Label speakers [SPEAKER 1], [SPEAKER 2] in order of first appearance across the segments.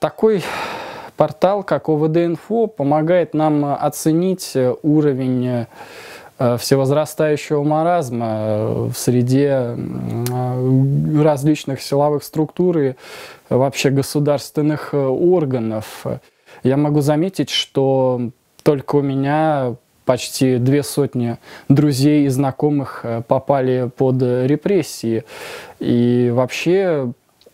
[SPEAKER 1] Такой портал, как ОВД-инфо, помогает нам э, оценить э, уровень э, всевозрастающего маразма в среде различных силовых структур и вообще государственных органов. Я могу заметить, что только у меня почти две сотни друзей и знакомых попали под репрессии. И вообще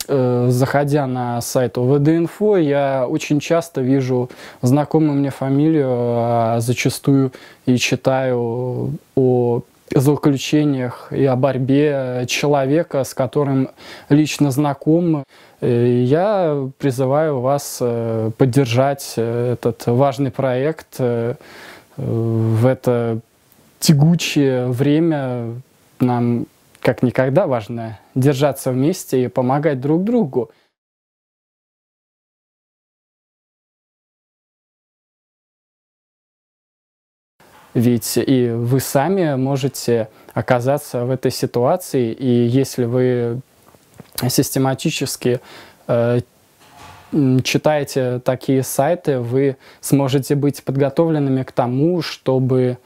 [SPEAKER 1] Э, заходя на сайт ОВД-инфо, я очень часто вижу знакомую мне фамилию, а зачастую и читаю о заключениях и о борьбе человека, с которым лично знаком. Я призываю вас э, поддержать этот важный проект э, в это тягучее время. Нам как никогда важно держаться вместе
[SPEAKER 2] и помогать друг другу. Ведь и вы
[SPEAKER 1] сами можете оказаться в этой ситуации, и если вы систематически э, читаете такие сайты, вы сможете быть подготовленными к тому, чтобы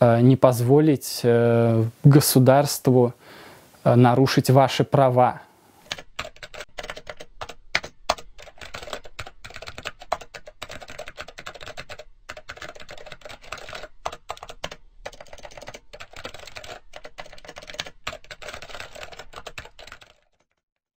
[SPEAKER 1] Э, не позволить э, государству э, нарушить ваши права.